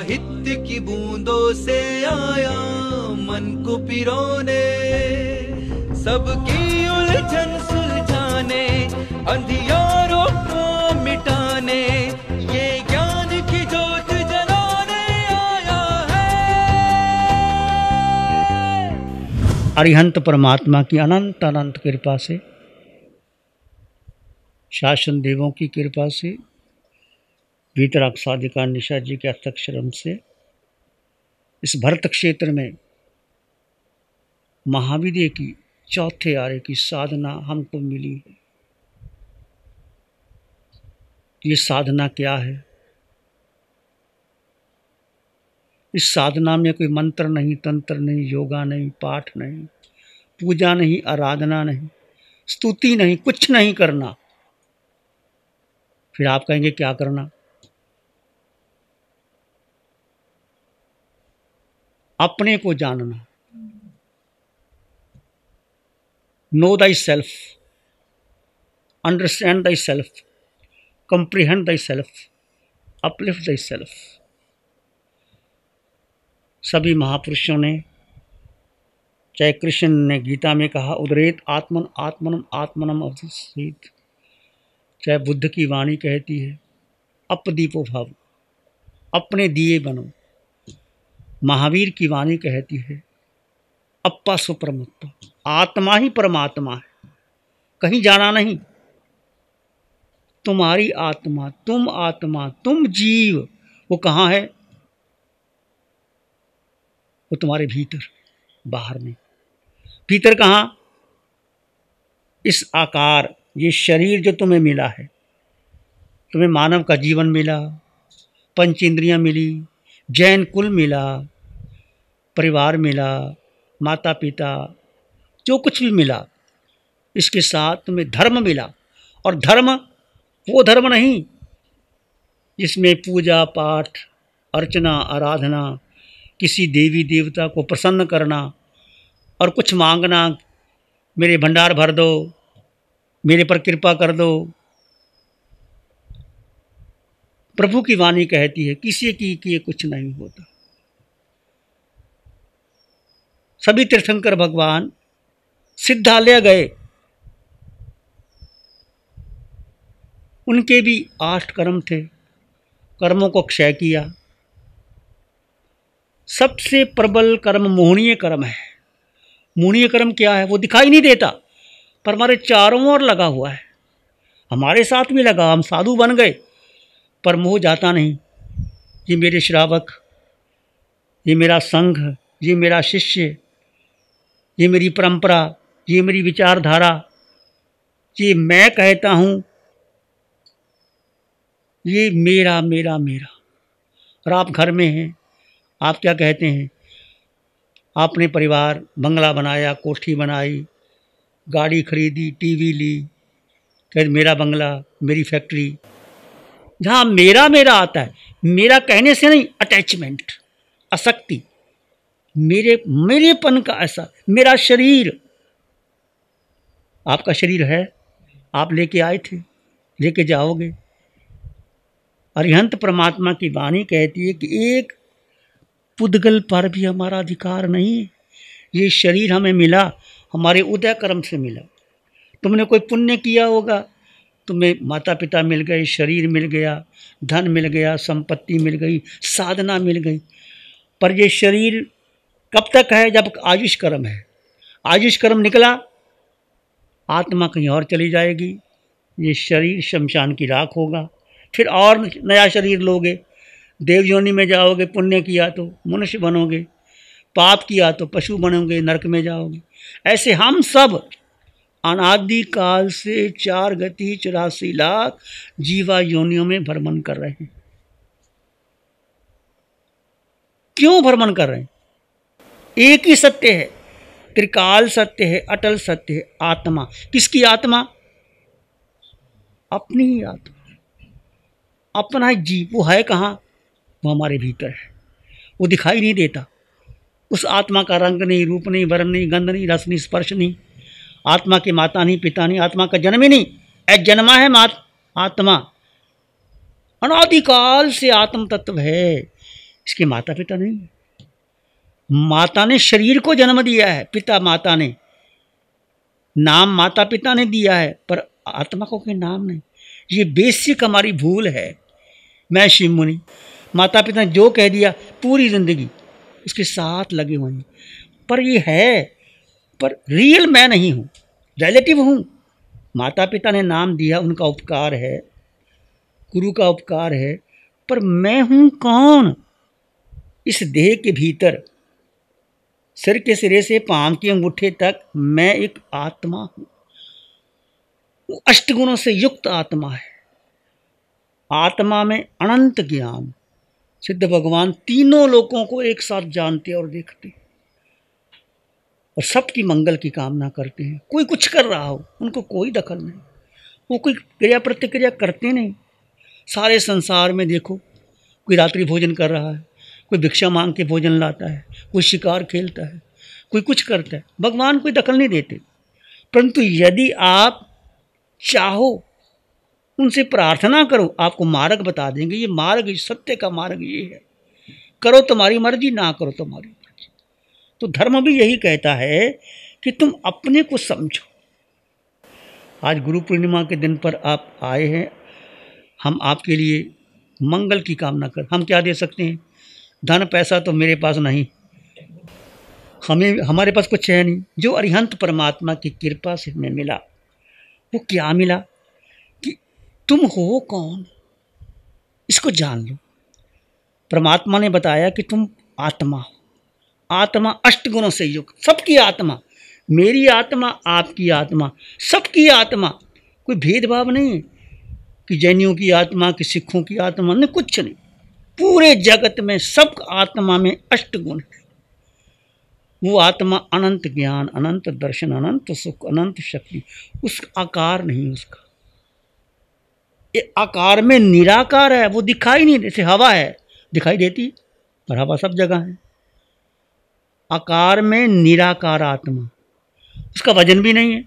साहित्य की बूंदों से आया मन को पिरोने सबकी उलझन सुलझाने अंधियारों को मिटाने ये ज्ञान की जोत जलाने आया है अरिहंत परमात्मा की अनंत अनंत कृपा से शासन देवों की कृपा से वीतराग साधिका निशा जी के हस्तक्षरम से इस भरत क्षेत्र में महाविद्य की चौथे आर्य की साधना हमको मिली है ये साधना क्या है इस साधना में कोई मंत्र नहीं तंत्र नहीं योगा नहीं पाठ नहीं पूजा नहीं आराधना नहीं स्तुति नहीं कुछ नहीं करना फिर आप कहेंगे क्या करना अपने को जानना know thyself understand thyself comprehend thyself uplift thyself सभी महापुरुषों ने चाहे कृष्ण ने गीता में कहा उदरेत आत्मन आत्मनम आत्मनम अवसित चाहे बुद्ध की वाणी कहती है अपदीपो भाव अपने दिए बनो महावीर की वाणी कहती है अप्पा सुपरमत्व आत्मा ही परमात्मा है कहीं जाना नहीं तुम्हारी आत्मा तुम आत्मा तुम जीव वो कहाँ है वो तुम्हारे भीतर बाहर में भीतर कहाँ इस आकार ये शरीर जो तुम्हें मिला है तुम्हें मानव का जीवन मिला पंच इंद्रियाँ मिली जैन कुल मिला परिवार मिला माता पिता जो कुछ भी मिला इसके साथ तुम्हें धर्म मिला और धर्म वो धर्म नहीं जिसमें पूजा पाठ अर्चना आराधना किसी देवी देवता को प्रसन्न करना और कुछ मांगना मेरे भंडार भर दो मेरे पर कृपा कर दो प्रभु की वाणी कहती है किसी की किए कुछ नहीं होता सभी तीर्थंकर भगवान सिद्धालय गए उनके भी आठ कर्म थे कर्मों को क्षय किया सबसे प्रबल कर्म मोहनीय कर्म है मोहनीय कर्म क्या है वो दिखाई नहीं देता पर हमारे चारों ओर लगा हुआ है हमारे साथ भी लगा हम साधु बन गए पर मोह जाता नहीं ये मेरे श्रावक ये मेरा संघ ये मेरा शिष्य ये मेरी परंपरा ये मेरी विचारधारा ये मैं कहता हूँ ये मेरा मेरा मेरा और आप घर में हैं आप क्या कहते हैं आपने परिवार बंगला बनाया कोठी बनाई गाड़ी खरीदी टीवी ली कह मेरा बंगला मेरी फैक्ट्री जहाँ मेरा मेरा आता है मेरा कहने से नहीं अटैचमेंट आसक्ति मेरे मेरेपन का ऐसा मेरा शरीर आपका शरीर है आप लेके आए थे लेके जाओगे अरिहंत परमात्मा की वाणी कहती है कि एक पुद्गल पर भी हमारा अधिकार नहीं ये शरीर हमें मिला हमारे उदय कर्म से मिला तुमने कोई पुण्य किया होगा तुम्हें माता पिता मिल गए शरीर मिल गया धन मिल गया संपत्ति मिल गई साधना मिल गई पर ये शरीर कब तक है जब आयुष कर्म है आयुष कर्म निकला आत्मा कहीं और चली जाएगी ये शरीर शमशान की राख होगा फिर और नया शरीर लोगे देव योनि में जाओगे पुण्य किया तो मनुष्य बनोगे पाप किया तो पशु बनोगे नरक में जाओगे ऐसे हम सब काल से चार गति चौरासी लाख जीवा योनियों में भ्रमण कर रहे हैं क्यों भ्रमण कर रहे हैं एक ही सत्य है त्रिकाल सत्य है अटल सत्य है आत्मा किसकी आत्मा अपनी ही आत्मा अपना ही जीव वो है कहाँ वो हमारे भीतर है वो दिखाई नहीं देता उस आत्मा का रंग नहीं रूप नहीं वर्ण नहीं गंध नहीं रस नहीं स्पर्श नहीं आत्मा की माता नहीं पिता नहीं आत्मा का जन्म ही नहीं ऐ जन्मा है मात आत्मा अनादिकाल से आत्म तत्व है इसके माता पिता नहीं माता ने शरीर को जन्म दिया है पिता माता ने नाम माता पिता ने दिया है पर आत्मा को कोई नाम नहीं ये बेसिक हमारी भूल है मैं शिव मुनि माता पिता ने जो कह दिया पूरी जिंदगी उसके साथ लगे हुए हैं पर ये है पर रियल मैं नहीं हूँ रिलेटिव हूँ माता पिता ने नाम दिया उनका उपकार है गुरु का उपकार है पर मैं हूँ कौन इस देह के भीतर सिर के सिरे से पाम के अंगूठे तक मैं एक आत्मा हूँ वो अष्टगुणों से युक्त आत्मा है आत्मा में अनंत ज्ञान सिद्ध भगवान तीनों लोगों को एक साथ जानते और देखते और सबकी मंगल की कामना करते हैं कोई कुछ कर रहा हो उनको कोई दखल नहीं वो कोई क्रिया प्रतिक्रिया करते नहीं सारे संसार में देखो कोई रात्रि भोजन कर रहा है कोई भिक्षा मांग के भोजन लाता है कोई शिकार खेलता है कोई कुछ करता है भगवान कोई दखल नहीं देते परंतु यदि आप चाहो उनसे प्रार्थना करो आपको मार्ग बता देंगे ये मार्ग सत्य का मार्ग ये है करो तुम्हारी मर्जी ना करो तुम्हारी तो धर्म भी यही कहता है कि तुम अपने को समझो आज गुरु पूर्णिमा के दिन पर आप आए हैं हम आपके लिए मंगल की कामना कर हम क्या दे सकते हैं धन पैसा तो मेरे पास नहीं हमें हमारे पास कुछ है नहीं जो अरिहंत परमात्मा की कृपा से हमें मिला वो क्या मिला कि तुम हो कौन इसको जान लो परमात्मा ने बताया कि तुम आत्मा हो आत्मा अष्ट गुणों से युक्त सबकी आत्मा मेरी आत्मा आपकी आत्मा सबकी आत्मा कोई भेदभाव नहीं है कि जैनियों की आत्मा कि सिखों की आत्मा नहीं कुछ नहीं पूरे जगत में सब आत्मा में अष्ट गुण है वो आत्मा अनंत ज्ञान अनंत दर्शन अनंत सुख अनंत शक्ति उस आकार नहीं उसका ये आकार में निराकार है वो दिखाई नहीं जैसे हवा है दिखाई देती पर हवा सब जगह है आकार में निराकार आत्मा उसका वजन भी नहीं है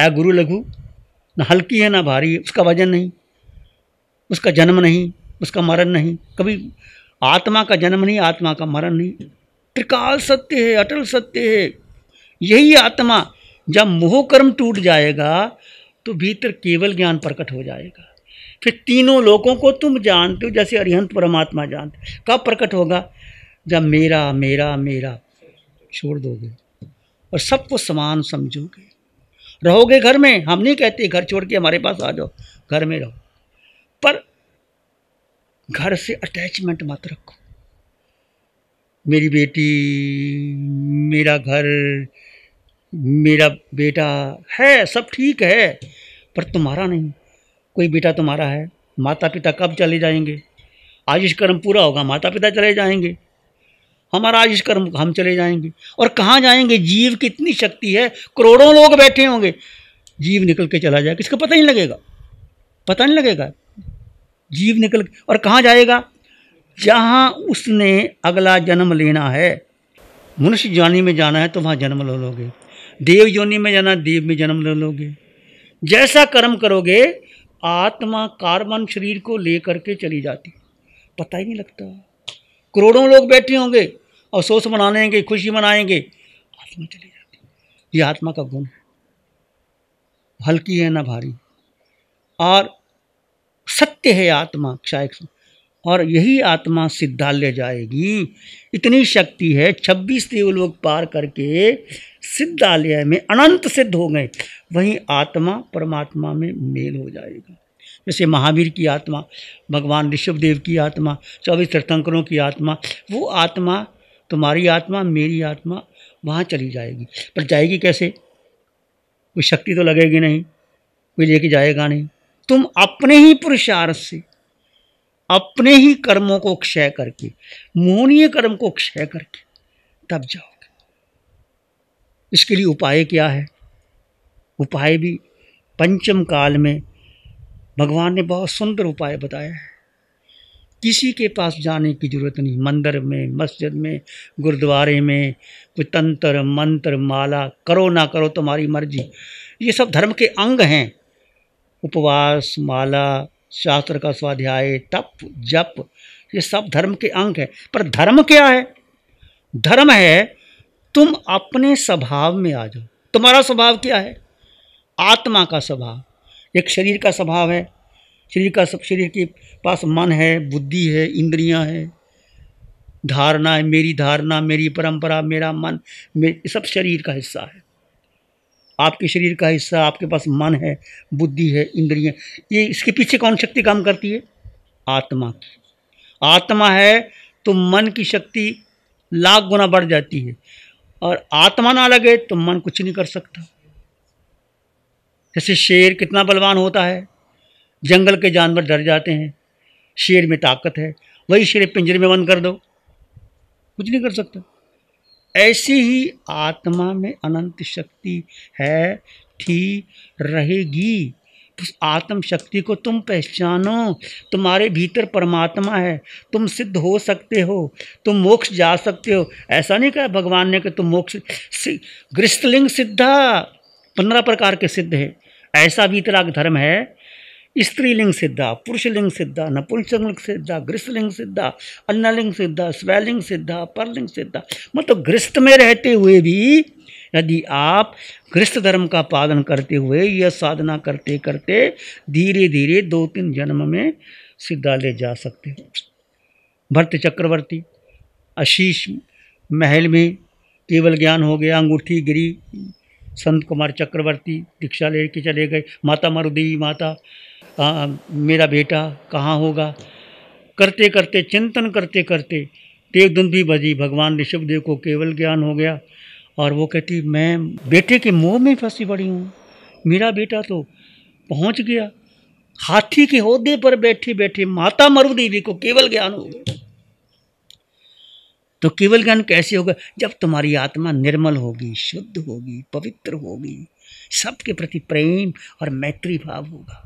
ऐ गुरु लघु ना हल्की है ना भारी है उसका वजन नहीं उसका जन्म नहीं उसका मरण नहीं कभी आत्मा का जन्म नहीं आत्मा का मरण नहीं त्रिकाल सत्य है अटल सत्य है यही आत्मा जब मोह कर्म टूट जाएगा तो भीतर केवल ज्ञान प्रकट हो जाएगा फिर तीनों लोगों को तुम जानते हो जैसे अरिहंत परमात्मा जानते कब प्रकट होगा जब मेरा मेरा मेरा छोड़ दोगे और सबको समान समझोगे रहोगे घर में हम नहीं कहते घर छोड़ के हमारे पास आ जाओ घर में रहो पर घर से अटैचमेंट मत रखो मेरी बेटी मेरा घर मेरा बेटा है सब ठीक है पर तुम्हारा नहीं कोई बेटा तुम्हारा है माता पिता कब चले जाएंगे आयुष कर्म पूरा होगा माता पिता चले जाएंगे हमारा आज इस कर्म हम चले जाएंगे और कहाँ जाएंगे जीव की इतनी शक्ति है करोड़ों लोग बैठे होंगे जीव निकल के चला जाएगा किसको पता ही नहीं लगेगा पता नहीं लगेगा जीव निकल और कहाँ जाएगा जहाँ उसने अगला जन्म लेना है मनुष्य जानी में जाना है तो वहाँ जन्म ले लोगे देव योनि में जाना देव में जन्म ले लोगे जैसा कर्म करोगे आत्मा कार्बन शरीर को लेकर के चली जाती पता ही नहीं लगता करोड़ों लोग बैठे होंगे अफसोस मनाएंगे खुशी मनाएंगे आत्मा चली जाती ये आत्मा का गुण है हल्की है ना भारी और सत्य है आत्मा क्षय और यही आत्मा सिद्धा ले जाएगी इतनी शक्ति है छब्बीस लोग पार करके सिद्धालय में अनंत सिद्ध हो गए वहीं आत्मा परमात्मा में मेल हो जाएगा जैसे महावीर की आत्मा भगवान ऋषभदेव की आत्मा चौबीस तीर्थंकरों की आत्मा वो आत्मा तुम्हारी आत्मा मेरी आत्मा वहाँ चली जाएगी पर जाएगी कैसे कोई शक्ति तो लगेगी नहीं कोई लेके जाएगा नहीं तुम अपने ही पुरुषार्थ से अपने ही कर्मों को क्षय करके मोहनीय कर्म को क्षय करके तब जाओगे इसके लिए उपाय क्या है उपाय भी पंचम काल में भगवान ने बहुत सुंदर उपाय बताया है किसी के पास जाने की ज़रूरत नहीं मंदिर में मस्जिद में गुरुद्वारे में कोई तंत्र मंत्र माला करो ना करो तुम्हारी मर्जी ये सब धर्म के अंग हैं उपवास माला शास्त्र का स्वाध्याय तप जप ये सब धर्म के अंग हैं पर धर्म क्या है धर्म है तुम अपने स्वभाव में आ जाओ तुम्हारा स्वभाव क्या है आत्मा का स्वभाव एक शरीर का स्वभाव है शरीर का सब शरीर के पास मन है बुद्धि है इंद्रियां है धारणा है मेरी धारणा मेरी परंपरा मेरा मन मेरे सब शरीर का हिस्सा है आपके शरीर का हिस्सा आपके पास मन है बुद्धि है इंद्रियां ये इसके पीछे कौन शक्ति काम करती है आत्मा की आत्मा है तो मन की शक्ति लाख गुना बढ़ जाती है और आत्मा ना लगे तो मन कुछ नहीं कर सकता जैसे शेर कितना बलवान होता है जंगल के जानवर डर जाते हैं शेर में ताकत है वही शेर पिंजरे में बंद कर दो कुछ नहीं कर सकता ऐसी ही आत्मा में अनंत शक्ति है थी रहेगी उस आत्म शक्ति को तुम पहचानो तुम्हारे भीतर परमात्मा है तुम सिद्ध हो सकते हो तुम मोक्ष जा सकते हो ऐसा नहीं कहा भगवान ने कि तुम मोक्ष ग्रस्तलिंग सिद्धा पंद्रह प्रकार के सिद्ध है ऐसा वीतराग धर्म है स्त्रीलिंग सिद्धा पुरुषलिंग सिद्धा नपुंसलिंग सिद्धा ग्रीष्मलिंग सिद्धा अन्नलिंग सिद्धा स्वैलिंग सिद्धा परलिंग सिद्धा मतलब ग्रस्त में रहते हुए भी यदि आप ग्रस्त धर्म का पालन करते हुए यह साधना करते करते धीरे धीरे दो तीन जन्म में सिद्धा ले जा सकते हो भरत चक्रवर्ती आशीष महल में केवल ज्ञान हो गया अंगूठी गिरी संत कुमार चक्रवर्ती दीक्षा ले के चले गए माता मरुदेवी माता आ, मेरा बेटा कहाँ होगा करते करते चिंतन करते करते देव दुन भी बजी भगवान ऋषभदेव को केवल ज्ञान हो गया और वो कहती मैं बेटे के मुँह में फंसी पड़ी हूँ मेरा बेटा तो पहुँच गया हाथी के होदे पर बैठे बैठे माता मरुदेवी को केवल ज्ञान हो गया तो केवल ज्ञान कैसे होगा जब तुम्हारी आत्मा निर्मल होगी शुद्ध होगी पवित्र होगी सबके प्रति प्रेम और मैत्री भाव होगा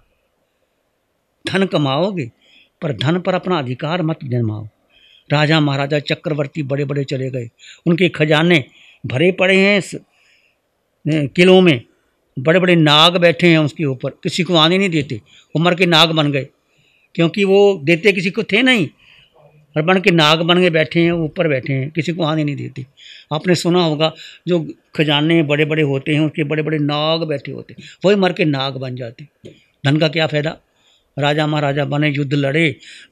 धन कमाओगे पर धन पर अपना अधिकार मत जन्माओ राजा महाराजा चक्रवर्ती बड़े बड़े चले गए उनके खजाने भरे पड़े हैं किलों में बड़े बड़े नाग बैठे हैं उसके ऊपर किसी को आने नहीं देते उम्र के नाग बन गए क्योंकि वो देते किसी को थे नहीं और बन के नाग बन के बैठे हैं ऊपर बैठे हैं किसी को आने नहीं देते आपने सुना होगा जो खजाने बड़े बड़े होते हैं उसके बड़े बड़े नाग बैठे होते हैं वही मर के नाग बन जाते धन का क्या फ़ायदा राजा महाराजा बने युद्ध लड़े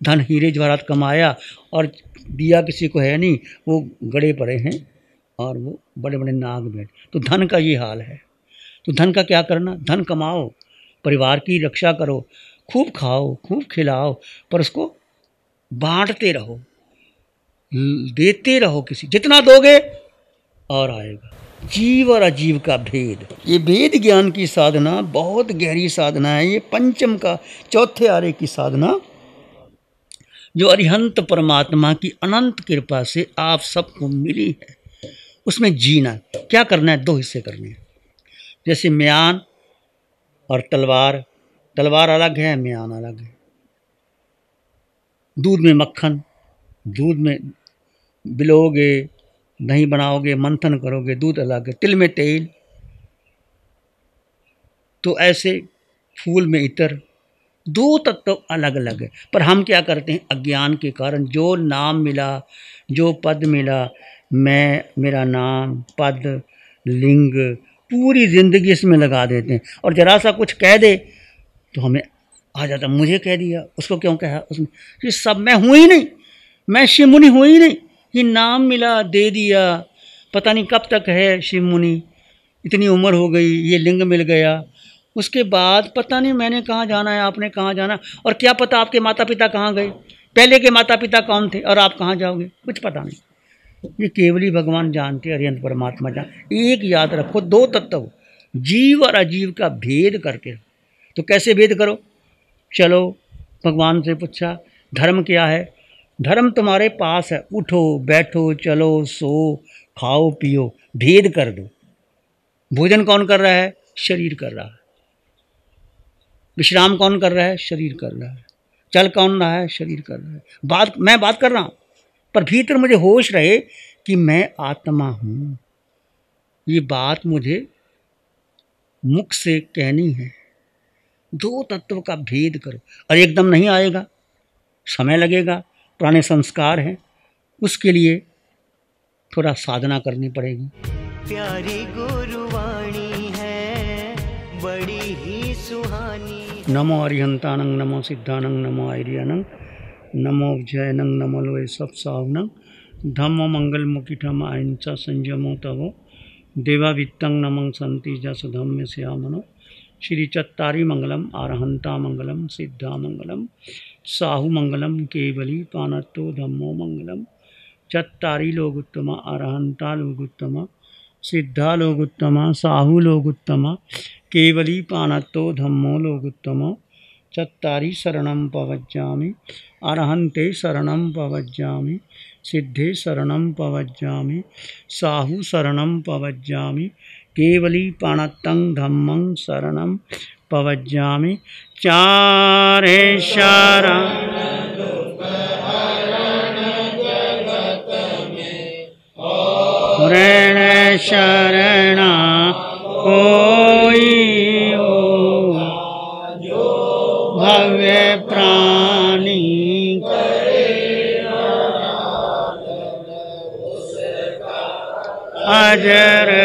धन हीरे जवाहरात कमाया और दिया किसी को है नहीं वो गड़े पड़े हैं और वो बड़े बड़े नाग बैठे तो धन का ये हाल है तो धन का क्या करना धन कमाओ परिवार की रक्षा करो खूब खाओ खूब खिलाओ पर उसको बांटते रहो देते रहो किसी जितना दोगे और आएगा जीव और अजीव का भेद ये भेद ज्ञान की साधना बहुत गहरी साधना है ये पंचम का चौथे आर्य की साधना जो अरिहंत परमात्मा की अनंत कृपा से आप सबको मिली है उसमें जीना क्या करना है दो हिस्से करने हैं जैसे म्यान और तलवार तलवार अलग है म्यान अलग है दूध में मक्खन दूध में बिलोगे दही बनाओगे मंथन करोगे दूध अलग तिल में तेल तो ऐसे फूल में इतर दो तत्व तो अलग अलग है पर हम क्या करते हैं अज्ञान के कारण जो नाम मिला जो पद मिला मैं मेरा नाम पद लिंग पूरी ज़िंदगी इसमें लगा देते हैं और ज़रा सा कुछ कह दे तो हमें आ जाता मुझे कह दिया उसको क्यों कहा उसने ये सब मैं हूँ ही नहीं मैं शिव मुनि हूँ ही नहीं ये नाम मिला दे दिया पता नहीं कब तक है शिव मुनि इतनी उम्र हो गई ये लिंग मिल गया उसके बाद पता नहीं मैंने कहाँ जाना है आपने कहाँ जाना और क्या पता आपके माता पिता कहाँ गए पहले के माता पिता कौन थे और आप कहाँ जाओगे कुछ पता नहीं ये केवली भगवान जानते अरियंत परमात्मा जान एक याद रखो दो तत्व जीव और अजीव का भेद करके तो कैसे भेद करो चलो भगवान से पूछा धर्म क्या है धर्म तुम्हारे पास है उठो बैठो चलो सो खाओ पियो भेद कर दो भोजन कौन कर रहा है शरीर कर रहा है विश्राम कौन कर रहा है शरीर कर रहा है चल कौन रहा है शरीर कर रहा है बात मैं बात कर रहा हूँ पर भीतर मुझे होश रहे कि मैं आत्मा हूँ ये बात मुझे मुख से कहनी है दो तत्व का भेद करो और एकदम नहीं आएगा समय लगेगा पुराने संस्कार हैं उसके लिए थोड़ा साधना करनी पड़ेगी प्यारी गुरुवाणी है बड़ी ही सुहानी नमो अरिहंतानंग नमो सिद्धानंग नमो आयरियानंग नमो जयनंग नमो लोय सब सावनंग धम्म मंगल मुकिठम अहिंसा संयमो तवो वित्तंग नमंग संति जस धम्म श्यामनो श्री चत्तारी मंगलम आरहंता मंगलम सिद्धा मंगलम साहू मंगलम केवली पानत्तो धम्मो मंगलम चत्तारी लोगुत्तम अरहंता लोगुत्तम सिद्धा लोगुत्तम साहू लोगुत्तम केवली पानत्तो धम्मो लोगुत्तम चत्तारी शरण पवज्जा अरहन्ते शरण पवज्जा सिद्धे शरण पवज्जा साहू शरण पवज्जा केवली पाणतं धम्म शरण पवज्जा चारे शारा ऋण शरणा कोई हो भव्य प्राणी अजर